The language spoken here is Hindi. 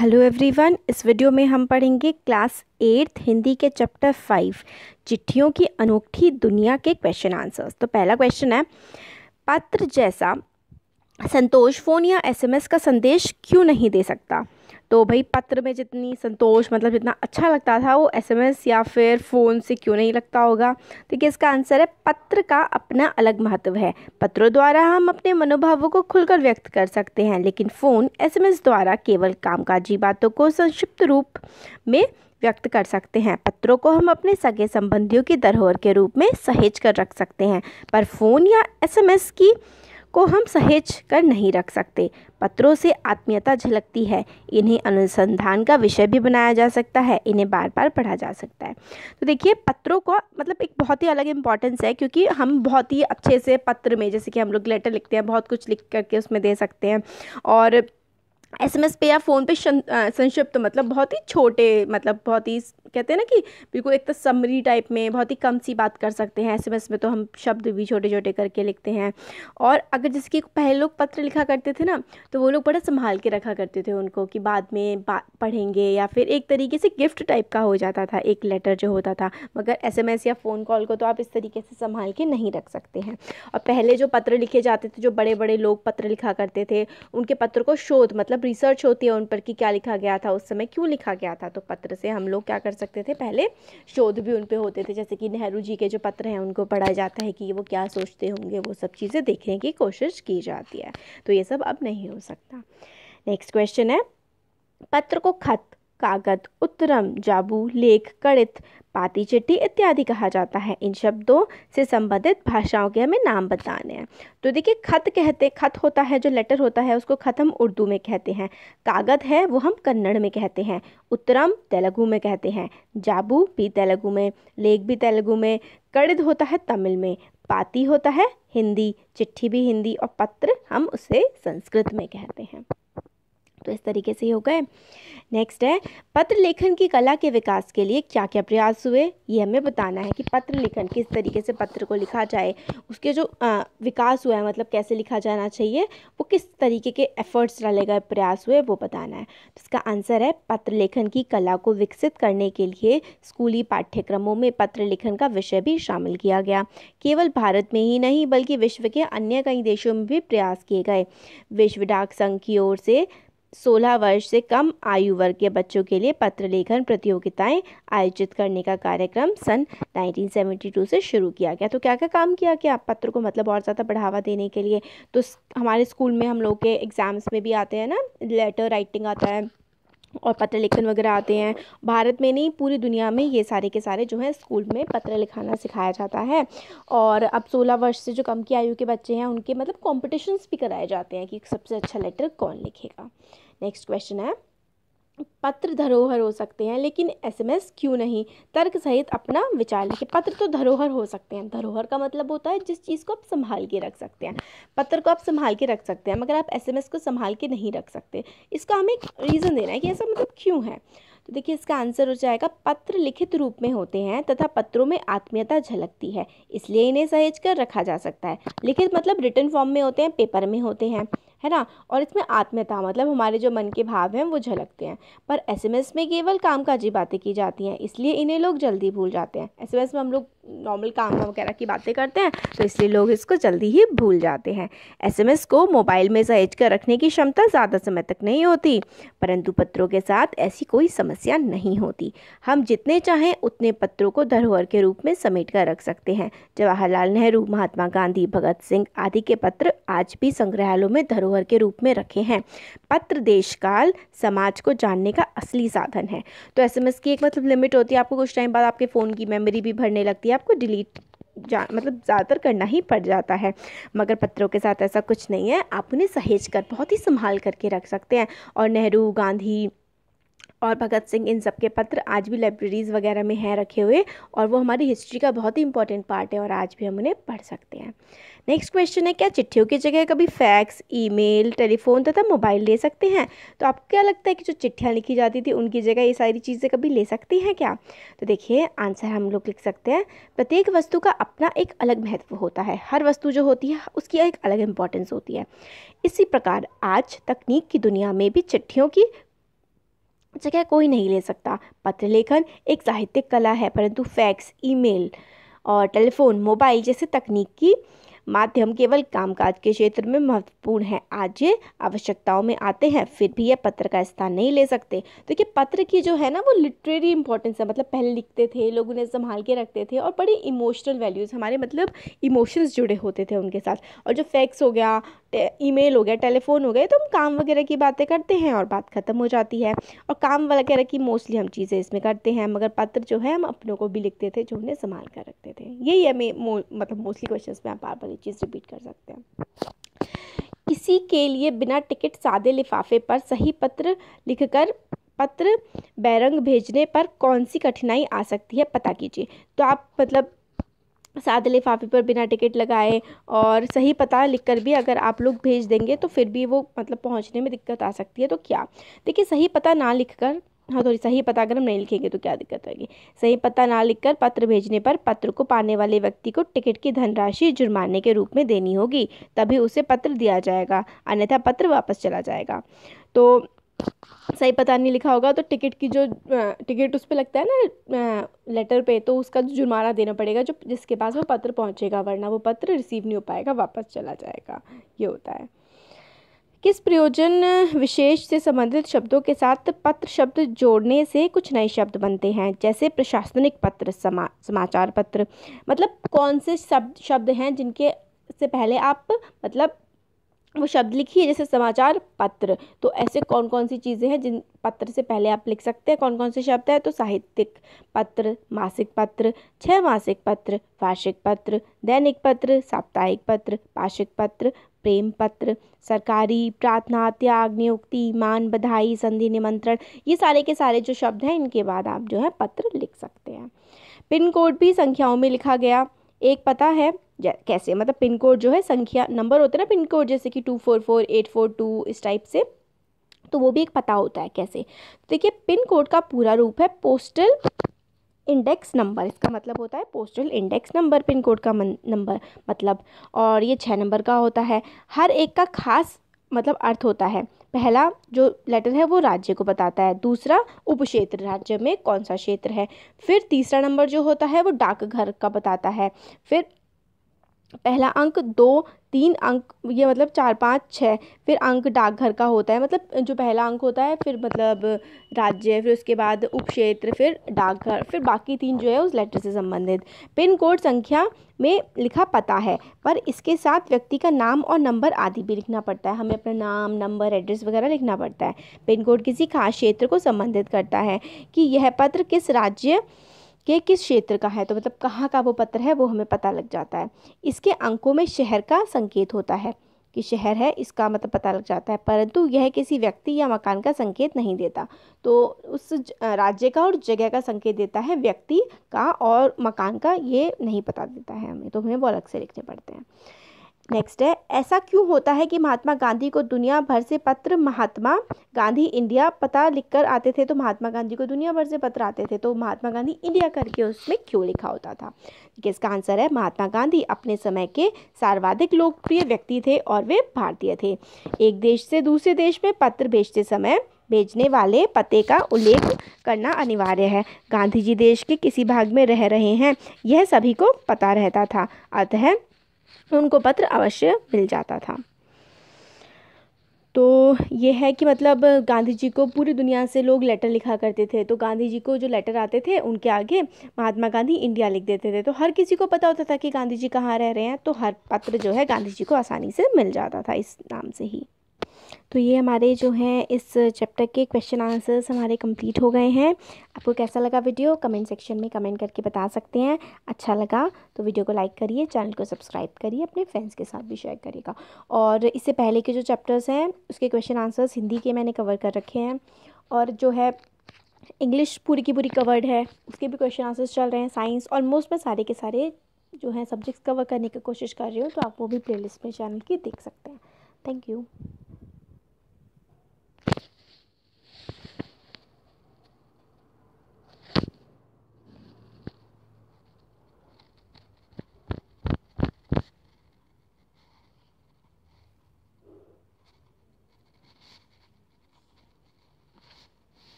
हेलो एवरीवन इस वीडियो में हम पढ़ेंगे क्लास एट्थ हिंदी के चैप्टर फाइव चिट्ठियों की अनोखी दुनिया के क्वेश्चन आंसर्स तो पहला क्वेश्चन है पत्र जैसा संतोष फ़ोन या एसएमएस का संदेश क्यों नहीं दे सकता तो भाई पत्र में जितनी संतोष मतलब जितना अच्छा लगता था वो एसएमएस या फिर फ़ोन से क्यों नहीं लगता होगा तो कि इसका आंसर है पत्र का अपना अलग महत्व है पत्रों द्वारा हम अपने मनोभावों को खुलकर व्यक्त कर सकते हैं लेकिन फ़ोन एसएमएस द्वारा केवल कामकाजी बातों को संक्षिप्त रूप में व्यक्त कर सकते हैं पत्रों को हम अपने सगे संबंधियों की धरोहर के रूप में सहेज कर रख सकते हैं पर फ़ोन या एसएमएस की को हम सहेज कर नहीं रख सकते पत्रों से आत्मीयता झलकती है इन्हें अनुसंधान का विषय भी बनाया जा सकता है इन्हें बार बार पढ़ा जा सकता है तो देखिए पत्रों को मतलब एक बहुत ही अलग इंपॉर्टेंस है क्योंकि हम बहुत ही अच्छे से पत्र में जैसे कि हम लोग लेटर लिखते हैं बहुत कुछ लिख करके उसमें दे सकते हैं और एस एम एस पे या फ़ोन पे संक्षिप्त तो मतलब बहुत ही छोटे मतलब बहुत ही कहते हैं ना कि बिल्कुल एक तो समरी टाइप में बहुत ही कम सी बात कर सकते हैं एसएमएस में तो हम शब्द भी छोटे छोटे करके लिखते हैं और अगर जैसे कि पहले लोग पत्र लिखा करते थे ना तो वो लोग बड़ा संभाल के रखा करते थे उनको कि बाद में बा, पढ़ेंगे या फिर एक तरीके से गिफ्ट टाइप का हो जाता था एक लेटर जो होता था मगर एस या फ़ोन कॉल को तो आप इस तरीके से संभाल के नहीं रख सकते हैं और पहले जो पत्र लिखे जाते थे जो बड़े बड़े लोग पत्र लिखा करते थे उनके पत्र को शोध मतलब मतलब रिसर्च होती है उन पर कि क्या लिखा गया था उस समय क्यों लिखा गया था तो पत्र से हम लोग क्या कर सकते थे पहले शोध भी उन पर होते थे जैसे कि नेहरू जी के जो पत्र हैं उनको पढ़ा जाता है कि वो क्या सोचते होंगे वो सब चीज़ें देखने की कोशिश की जाती है तो ये सब अब नहीं हो सकता नेक्स्ट क्वेश्चन है पत्र को खत कागत उत्तरम जाबू लेख कड़ित पाती चिट्ठी इत्यादि कहा जाता है इन शब्दों से संबंधित भाषाओं के हमें नाम बताने हैं तो देखिए खत कहते खत होता है जो लेटर होता है उसको खत हम उर्दू में कहते हैं कागत है वो हम कन्नड़ में कहते हैं उत्तरम तेलुगु में कहते हैं जाबू भी तेलुगु में लेख भी तेलुगु में कड़िद होता है तमिल में पाती होता है हिंदी चिट्ठी भी हिंदी और पत्र हम उसे संस्कृत में कहते हैं तो इस तरीके से हो गए नेक्स्ट है पत्र लेखन की कला के विकास के लिए क्या क्या प्रयास हुए ये हमें बताना है कि पत्र लेखन किस तरीके से पत्र को लिखा जाए उसके जो आ, विकास हुआ है मतलब कैसे लिखा जाना चाहिए वो किस तरीके के एफर्ट्स डाले गए प्रयास हुए वो बताना है तो इसका आंसर है पत्र लेखन की कला को विकसित करने के लिए स्कूली पाठ्यक्रमों में पत्र लेखन का विषय भी शामिल किया गया केवल भारत में ही नहीं बल्कि विश्व के अन्य कई देशों में भी प्रयास किए गए विश्व डाक संघ की ओर से सोलह वर्ष से कम आयु वर्ग के बच्चों के लिए पत्र लेखन प्रतियोगिताएं आयोजित करने का कार्यक्रम सन 1972 से शुरू किया गया तो क्या क्या काम किया गया पत्र को मतलब और ज़्यादा बढ़ावा देने के लिए तो हमारे स्कूल में हम लोग के एग्ज़ाम्स में भी आते हैं ना लेटर राइटिंग आता है और पत्र लेखन वगैरह आते हैं भारत में नहीं पूरी दुनिया में ये सारे के सारे जो है स्कूल में पत्र लिखाना सिखाया जाता है और अब 16 वर्ष से जो कम की आयु के बच्चे हैं उनके मतलब कॉम्पिटिशन्स भी कराए जाते हैं कि सबसे अच्छा लेटर कौन लिखेगा नेक्स्ट क्वेश्चन है पत्र धरोहर हो सकते हैं लेकिन एसएमएस क्यों नहीं तर्क सहित अपना विचार लिखे पत्र तो धरोहर हो सकते हैं धरोहर का मतलब होता है जिस चीज़ को आप संभाल के रख सकते हैं पत्र को आप संभाल के रख सकते हैं मगर आप एसएमएस को संभाल के नहीं रख सकते इसका हमें एक रीज़न देना है कि ऐसा मतलब क्यों है तो देखिए इसका आंसर हो जाएगा पत्र लिखित रूप में होते हैं तथा पत्रों में आत्मीयता झलकती है इसलिए इन्हें सहेज कर रखा जा सकता है लिखित मतलब रिटर्न फॉर्म में होते हैं पेपर में होते हैं है ना और इसमें आत्मीयता मतलब हमारे जो मन के भाव हैं वो झलकते हैं पर एसएमएस में केवल कामकाजी बातें की जाती हैं इसलिए इन्हें लोग जल्दी भूल जाते हैं एसएमएस में हम लोग नॉर्मल काम वगैरह की बातें करते हैं तो इसलिए लोग इसको जल्दी ही भूल जाते हैं एसएमएस को मोबाइल में सहेज कर रखने की क्षमता ज़्यादा समय तक नहीं होती परंतु पत्रों के साथ ऐसी कोई समस्या समस्या नहीं होती हम जितने चाहें उतने पत्रों को धरोहर के रूप में समेट कर रख सकते हैं जवाहरलाल नेहरू महात्मा गांधी भगत सिंह आदि के पत्र आज भी संग्रहालयों में धरोहर के रूप में रखे हैं पत्र देश काल समाज को जानने का असली साधन है तो एस की एक मतलब लिमिट होती है आपको कुछ टाइम बाद आपके फ़ोन की मेमोरी भी भरने लगती है आपको डिलीट जा मतलब ज़्यादातर करना ही पड़ जाता है मगर पत्रों के साथ ऐसा कुछ नहीं है आप उन्हें सहेज कर बहुत ही संभाल करके रख सकते हैं और नेहरू गांधी और भगत सिंह इन सब के पत्र आज भी लाइब्रेरीज़ वगैरह में हैं रखे हुए और वो हमारी हिस्ट्री का बहुत ही इंपॉर्टेंट पार्ट है और आज भी हम उन्हें पढ़ सकते हैं नेक्स्ट क्वेश्चन है क्या चिट्ठियों की जगह कभी फैक्स ईमेल टेलीफोन तथा मोबाइल ले सकते हैं तो आपको क्या लगता है कि जो चिट्ठियाँ लिखी जाती थी उनकी जगह ये सारी चीज़ें कभी ले सकती हैं क्या तो देखिए आंसर हम लोग लिख सकते हैं प्रत्येक वस्तु का अपना एक अलग महत्व होता है हर वस्तु जो होती है उसकी एक अलग इंपॉर्टेंस होती है इसी प्रकार आज तकनीक की दुनिया में भी चिट्ठियों की जगह कोई नहीं ले सकता पत्र लेखन एक साहित्यिक कला है परंतु फैक्स ईमेल और टेलीफोन मोबाइल जैसे तकनीक की माध्यम केवल कामकाज के क्षेत्र में महत्वपूर्ण है आज ये आवश्यकताओं में आते हैं फिर भी ये पत्र का स्थान नहीं ले सकते तो ये पत्र की जो है ना वो लिटरेरी इंपॉर्टेंस है मतलब पहले लिखते थे लोग उन्हें संभाल के रखते थे और बड़े इमोशनल वैल्यूज़ हमारे मतलब इमोशंस जुड़े होते थे उनके साथ और जो फैक्स हो गया ईमेल हो गया टेलीफोन हो गए तो हम काम वगैरह की बातें करते हैं और बात ख़त्म हो जाती है और काम वगैरह की मोस्टली हम चीज़ें इसमें करते हैं मगर पत्र जो है हम अपनों को भी लिखते थे जो उन्हें संभाल कर रखते थे यही है मे, मतलब मोस्टली क्वेश्चन में आप बार बार चीज़ रिपीट कर सकते हैं किसी के लिए बिना टिकट सादे लिफाफे पर सही पत्र लिखकर पत्र बैरंग भेजने पर कौन सी कठिनाई आ सकती है पता कीजिए तो आप मतलब सादे लिफाफे पर बिना टिकट लगाए और सही पता लिखकर भी अगर आप लोग भेज देंगे तो फिर भी वो मतलब पहुंचने में दिक्कत आ सकती है तो क्या देखिए सही पता ना लिखकर हाँ थोड़ी तो सही पता अगर हम नहीं लिखेंगे तो क्या दिक्कत होगी सही पता ना लिखकर पत्र भेजने पर पत्र को पाने वाले व्यक्ति को टिकट की धनराशि जुर्माने के रूप में देनी होगी तभी उसे पत्र दिया जाएगा अन्यथा पत्र वापस चला जाएगा तो सही पता नहीं लिखा होगा तो टिकट की जो टिकट उस पर लगता है ना लेटर पे तो उसका जो जुर्माना देना पड़ेगा जो जिसके पास वो पत्र पहुंचेगा वरना वो पत्र रिसीव नहीं हो पाएगा वापस चला जाएगा ये होता है किस प्रयोजन विशेष से संबंधित शब्दों के साथ पत्र शब्द जोड़ने से कुछ नए शब्द बनते हैं जैसे प्रशासनिक पत्र समा समाचार पत्र मतलब कौन से शब्द शब्द हैं जिनके से पहले आप मतलब वो शब्द लिखिए जैसे समाचार पत्र तो ऐसे कौन कौन सी चीज़ें हैं जिन पत्र से पहले आप लिख सकते हैं कौन कौन से शब्द हैं तो साहित्यिक पत्र मासिक पत्र छह मासिक पत्र वार्षिक पत्र दैनिक पत्र साप्ताहिक पत्र पाषिक पत्र प्रेम पत्र सरकारी प्रार्थना त्याग नियुक्ति मान बधाई संधि निमंत्रण ये सारे के सारे जो शब्द हैं इनके बाद आप जो है पत्र लिख सकते हैं पिन कोड भी संख्याओं में लिखा गया एक पता है कैसे मतलब पिन कोड जो है संख्या नंबर होता है ना पिन कोड जैसे कि two four four eight four two इस टाइप से तो वो भी एक पता होता है कैसे देखिए पिन कोड का पूरा रूप है पोस्टल इंडेक्स नंबर इसका मतलब होता है postal index number pin code का नंबर मतलब और ये छः नंबर का होता है हर एक का खास मतलब अर्थ होता है पहला जो लेटर है वो राज्य को बताता है दूसरा उप क्षेत्र राज्य में कौन सा क्षेत्र है फिर तीसरा नंबर जो होता है वो डाकघर का बताता है फिर पहला अंक दो तीन अंक ये मतलब चार पाँच छः फिर अंक डाकघर का होता है मतलब जो पहला अंक होता है फिर मतलब राज्य फिर उसके बाद उपक्षेत्र फिर डाकघर फिर बाकी तीन जो है उस लेटर से संबंधित पिन कोड संख्या में लिखा पता है पर इसके साथ व्यक्ति का नाम और नंबर आदि भी लिखना पड़ता है हमें अपना नाम नंबर एड्रेस वगैरह लिखना पड़ता है पिन कोड किसी खास क्षेत्र को संबंधित करता है कि यह पत्र किस राज्य कि किस क्षेत्र का है तो मतलब कहाँ का वो पत्र है वो हमें पता लग जाता है इसके अंकों में शहर का संकेत होता है कि शहर है इसका मतलब पता लग जाता है परंतु यह किसी व्यक्ति या मकान का संकेत नहीं देता तो उस राज्य का और जगह का संकेत देता है व्यक्ति का और मकान का ये नहीं पता देता है हमें तो हमें वो अलग से लिखने पड़ते हैं नेक्स्ट है ऐसा क्यों होता है कि महात्मा गांधी को दुनिया भर से पत्र महात्मा गांधी इंडिया पता लिखकर आते थे तो महात्मा गांधी को दुनिया भर से पत्र आते थे तो महात्मा गांधी इंडिया करके उसमें क्यों लिखा होता था इसका आंसर है महात्मा गांधी अपने समय के सर्वाधिक लोकप्रिय व्यक्ति थे और वे भारतीय थे एक देश से दूसरे देश में पत्र भेजते समय भेजने वाले पते का उल्लेख करना अनिवार्य है गांधी जी देश के किसी भाग में रह रहे हैं यह सभी को पता रहता था अतः उनको पत्र अवश्य मिल जाता था तो ये है कि मतलब गांधी जी को पूरी दुनिया से लोग लेटर लिखा करते थे तो गांधी जी को जो लेटर आते थे उनके आगे महात्मा गांधी इंडिया लिख देते थे तो हर किसी को पता होता था कि गांधी जी कहाँ रह रहे हैं तो हर पत्र जो है गांधी जी को आसानी से मिल जाता था इस नाम से ही तो ये हमारे जो हैं इस चैप्टर के क्वेश्चन आंसर्स हमारे कंप्लीट हो गए हैं आपको कैसा लगा वीडियो कमेंट सेक्शन में कमेंट करके बता सकते हैं अच्छा लगा तो वीडियो को लाइक करिए चैनल को सब्सक्राइब करिए अपने फ्रेंड्स के साथ भी शेयर करिएगा और इससे पहले के जो चैप्टर्स हैं उसके क्वेश्चन आंसर्स हिंदी के मैंने कवर कर रखे हैं और जो है इंग्लिश पूरी की पूरी कवर्ड है उसके भी क्वेश्चन आंसर्स चल रहे हैं साइंस ऑलमोस्ट मैं सारे के सारे जो है सब्जेक्ट्स कवर करने की कोशिश कर रही हूँ तो आप वो भी प्लेलिस्ट में चैनल की देख सकते हैं थैंक यू